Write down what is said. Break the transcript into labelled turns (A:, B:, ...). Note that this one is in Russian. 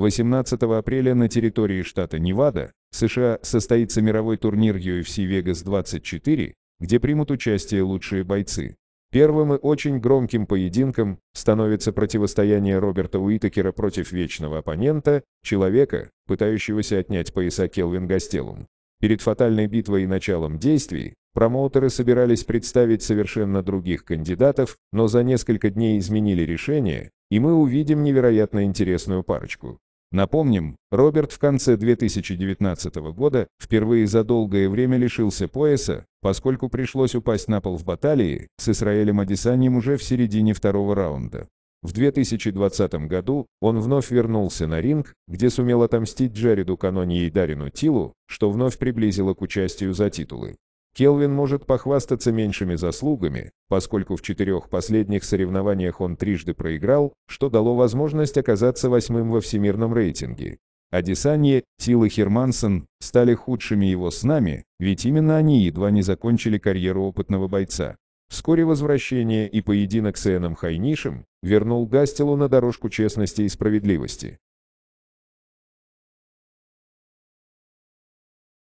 A: 18 апреля на территории штата Невада, США, состоится мировой турнир UFC Vegas 24, где примут участие лучшие бойцы. Первым и очень громким поединком становится противостояние Роберта Уитакера против вечного оппонента, человека, пытающегося отнять пояса Келвин Гастелум. Перед фатальной битвой и началом действий промоутеры собирались представить совершенно других кандидатов, но за несколько дней изменили решение, и мы увидим невероятно интересную парочку. Напомним, Роберт в конце 2019 года впервые за долгое время лишился пояса, поскольку пришлось упасть на пол в баталии с Исраэлем Адесанием уже в середине второго раунда. В 2020 году он вновь вернулся на ринг, где сумел отомстить Джареду Канони и Дарину Тилу, что вновь приблизило к участию за титулы. Келвин может похвастаться меньшими заслугами, поскольку в четырех последних соревнованиях он трижды проиграл, что дало возможность оказаться восьмым во всемирном рейтинге. Адесанье, Тил и Хермансон стали худшими его снами, ведь именно они едва не закончили карьеру опытного бойца. Вскоре возвращение и поединок с Эном Хайнишем вернул Гастелу на дорожку честности и справедливости.